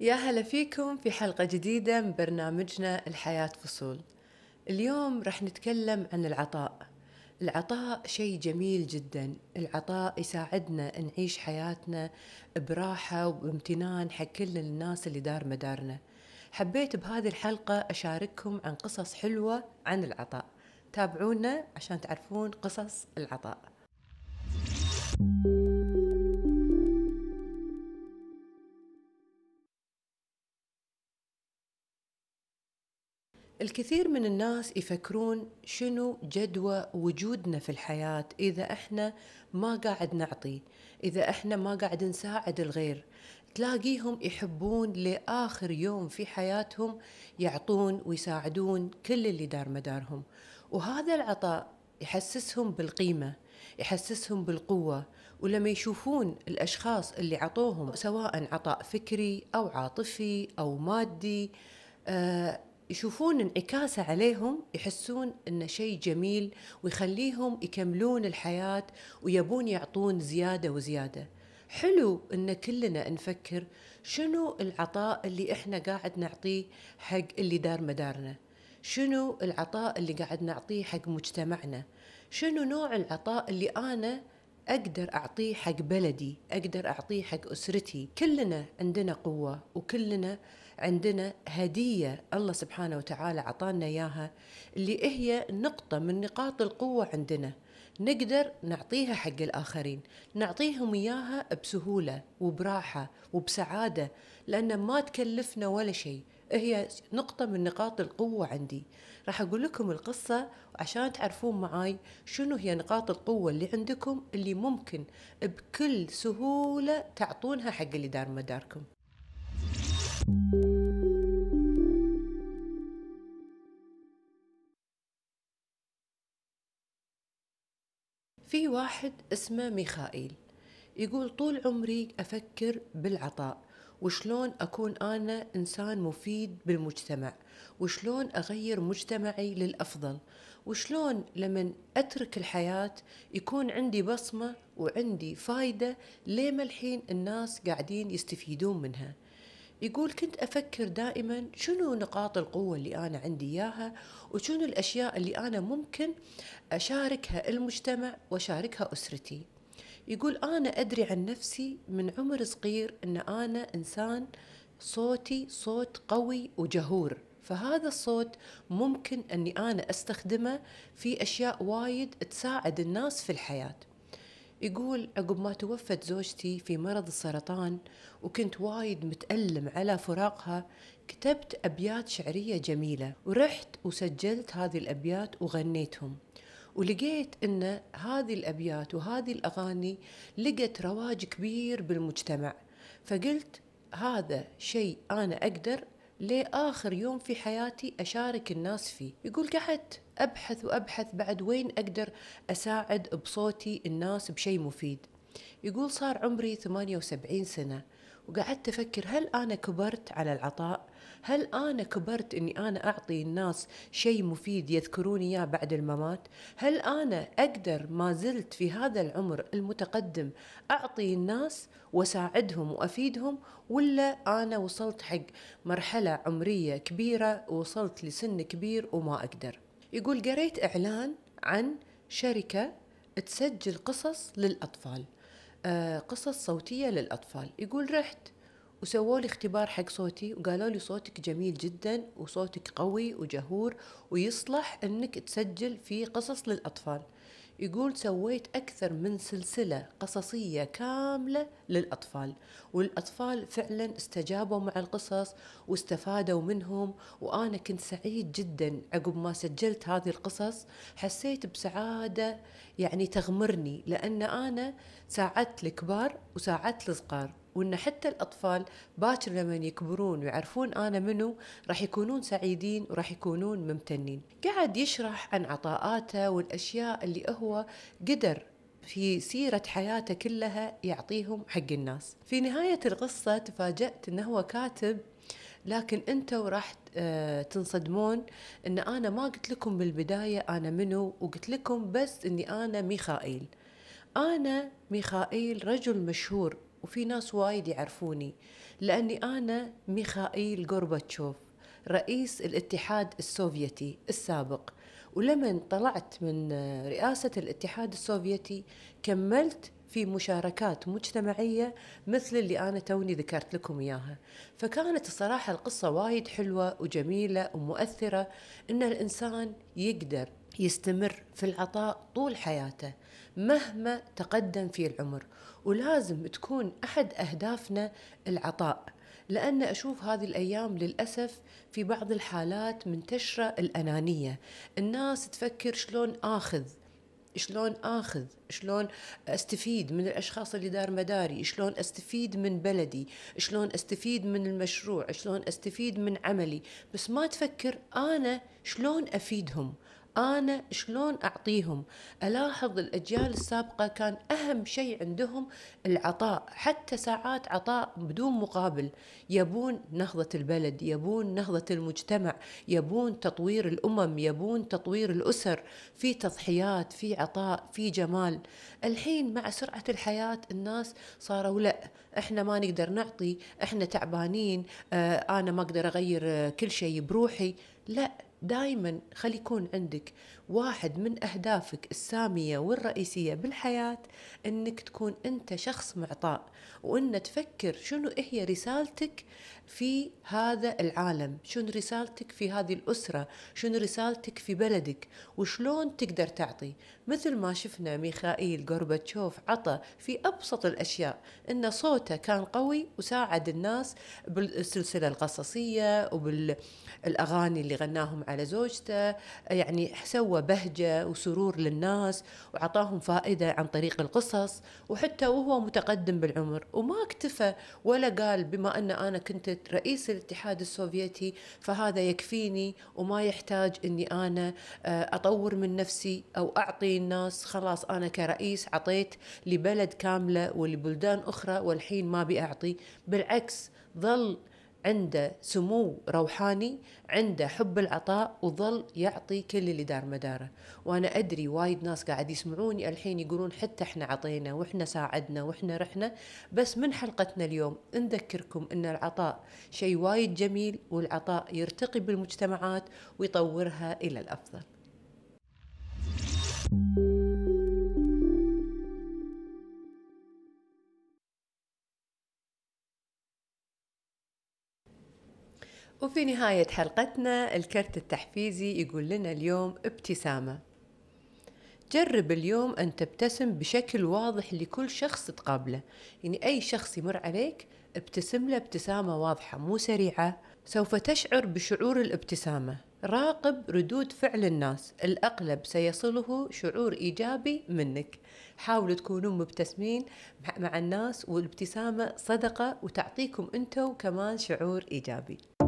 يا هلا فيكم في حلقة جديدة من برنامجنا الحياة فصول اليوم رح نتكلم عن العطاء العطاء شيء جميل جدا العطاء يساعدنا نعيش حياتنا براحة وبامتنان حق كل الناس اللي دار مدارنا حبيت بهذه الحلقة أشارككم عن قصص حلوة عن العطاء تابعونا عشان تعرفون قصص العطاء الكثير من الناس يفكرون شنو جدوى وجودنا في الحياة إذا إحنا ما قاعد نعطي إذا إحنا ما قاعد نساعد الغير تلاقيهم يحبون لآخر يوم في حياتهم يعطون ويساعدون كل اللي دار مدارهم وهذا العطاء يحسسهم بالقيمة يحسسهم بالقوة ولما يشوفون الأشخاص اللي عطوهم سواء عطاء فكري أو عاطفي أو مادي آه يشوفون انعكاسه عليهم يحسون انه شيء جميل ويخليهم يكملون الحياه ويبون يعطون زياده وزياده. حلو ان كلنا نفكر شنو العطاء اللي احنا قاعد نعطيه حق اللي دار مدارنا شنو العطاء اللي قاعد نعطيه حق مجتمعنا شنو نوع العطاء اللي انا اقدر اعطيه حق بلدي اقدر اعطيه حق اسرتي كلنا عندنا قوه وكلنا عندنا هديه الله سبحانه وتعالى عطانا اياها اللي هي نقطه من نقاط القوه عندنا نقدر نعطيها حق الآخرين نعطيهم إياها بسهولة وبراحة وبسعادة لأن ما تكلفنا ولا شيء هي نقطة من نقاط القوة عندي راح أقول لكم القصة عشان تعرفون معاي شنو هي نقاط القوة اللي عندكم اللي ممكن بكل سهولة تعطونها حق اللي دار مداركم في واحد اسمه ميخائيل يقول طول عمري أفكر بالعطاء وشلون أكون أنا إنسان مفيد بالمجتمع وشلون أغير مجتمعي للأفضل وشلون لمن أترك الحياة يكون عندي بصمة وعندي فايدة ليه الحين الناس قاعدين يستفيدون منها يقول كنت أفكر دائما شنو نقاط القوة اللي أنا عندي إياها وشنو الأشياء اللي أنا ممكن أشاركها المجتمع وأشاركها أسرتي يقول أنا أدري عن نفسي من عمر صغير أن أنا إنسان صوتي صوت قوي وجهور فهذا الصوت ممكن أني أنا أستخدمه في أشياء وايد تساعد الناس في الحياة يقول عقب ما توفت زوجتي في مرض السرطان وكنت وايد متألم على فراقها كتبت أبيات شعرية جميلة ورحت وسجلت هذه الأبيات وغنيتهم ولقيت ان هذه الابيات وهذه الاغاني لقت رواج كبير بالمجتمع فقلت هذا شيء انا اقدر لآخر يوم في حياتي أشارك الناس فيه يقول قعدت أبحث وأبحث بعد وين أقدر أساعد بصوتي الناس بشيء مفيد يقول صار عمري 78 سنة وقعدت أفكر هل أنا كبرت على العطاء؟ هل أنا كبرت أني أنا أعطي الناس شيء مفيد يذكروني إياه بعد الممات؟ هل أنا أقدر ما زلت في هذا العمر المتقدم أعطي الناس واساعدهم وأفيدهم ولا أنا وصلت حق مرحلة عمرية كبيرة وصلت لسن كبير وما أقدر يقول قريت إعلان عن شركة تسجل قصص للأطفال آه، قصص صوتية للأطفال يقول رحت وسووا لي اختبار حق صوتي وقالوا لي صوتك جميل جدا وصوتك قوي وجهور ويصلح انك تسجل في قصص للاطفال يقول سويت أكثر من سلسلة قصصية كاملة للأطفال والأطفال فعلا استجابوا مع القصص واستفادوا منهم وأنا كنت سعيد جدا عقب ما سجلت هذه القصص حسيت بسعادة يعني تغمرني لأن أنا ساعدت الكبار وساعدت الصغار وان حتى الاطفال باكر لما يكبرون ويعرفون انا منو راح يكونون سعيدين وراح يكونون ممتنين قعد يشرح عن عطاءاته والاشياء اللي هو قدر في سيرة حياته كلها يعطيهم حق الناس في نهاية القصة تفاجأت أنه هو كاتب لكن انتوا راح آه، تنصدمون ان انا ما قلت لكم بالبدايه انا منو وقلت لكم بس اني انا ميخائيل انا ميخائيل رجل مشهور وفي ناس وايد يعرفوني لأني أنا ميخائيل غورباتشوف رئيس الاتحاد السوفيتي السابق ولمن طلعت من رئاسة الاتحاد السوفيتي كملت في مشاركات مجتمعية مثل اللي أنا توني ذكرت لكم إياها فكانت الصراحة القصة وايد حلوة وجميلة ومؤثرة إن الإنسان يقدر يستمر في العطاء طول حياته مهما تقدم في العمر ولازم تكون احد اهدافنا العطاء لأن أشوف هذه الأيام للأسف في بعض الحالات منتشرة الأنانية الناس تفكر شلون آخذ شلون آخذ شلون أستفيد من الأشخاص اللي دار مداري شلون أستفيد من بلدي شلون أستفيد من المشروع شلون أستفيد من عملي بس ما تفكر أنا شلون أفيدهم انا شلون اعطيهم الاحظ الاجيال السابقه كان اهم شيء عندهم العطاء حتى ساعات عطاء بدون مقابل يبون نهضه البلد يبون نهضه المجتمع يبون تطوير الامم يبون تطوير الاسر في تضحيات في عطاء في جمال الحين مع سرعه الحياه الناس صاروا لا احنا ما نقدر نعطي احنا تعبانين اه انا ما اقدر اغير آه، كل شيء بروحي لا دائما خلي يكون عندك واحد من أهدافك السامية والرئيسية بالحياة أنك تكون أنت شخص معطاء وأن تفكر شنو هي رسالتك في هذا العالم شنو رسالتك في هذه الأسرة شنو رسالتك في بلدك وشلون تقدر تعطي مثل ما شفنا ميخائيل غورباتشوف عطى في أبسط الأشياء أن صوته كان قوي وساعد الناس بالسلسلة القصصية وبالأغاني اللي غناهم على زوجته يعني سوى بهجة وسرور للناس وعطاهم فائدة عن طريق القصص وحتى وهو متقدم بالعمر وما اكتفى ولا قال بما أن أنا كنت رئيس الاتحاد السوفيتي فهذا يكفيني وما يحتاج أني أنا آه، أطور من نفسي أو أعطي الناس خلاص أنا كرئيس عطيت لبلد كاملة ولبلدان أخرى والحين ما بأعطي بالعكس ظل عنده سمو روحاني عنده حب العطاء وظل يعطي كل اللي دار مداره وانا ادري وايد ناس قاعد يسمعوني الحين يقولون حتى احنا عطينا واحنا ساعدنا واحنا رحنا بس من حلقتنا اليوم نذكركم ان العطاء شيء وايد جميل والعطاء يرتقي بالمجتمعات ويطورها الى الافضل وفي نهاية حلقتنا الكرت التحفيزي يقول لنا اليوم ابتسامة جرب اليوم أن تبتسم بشكل واضح لكل شخص تقابله يعني أي شخص يمر عليك ابتسم له ابتسامة واضحة مو سريعة سوف تشعر بشعور الابتسامة راقب ردود فعل الناس الأغلب سيصله شعور إيجابي منك حاولوا تكونوا مبتسمين مع الناس والابتسامة صدقة وتعطيكم أنتو كمان شعور إيجابي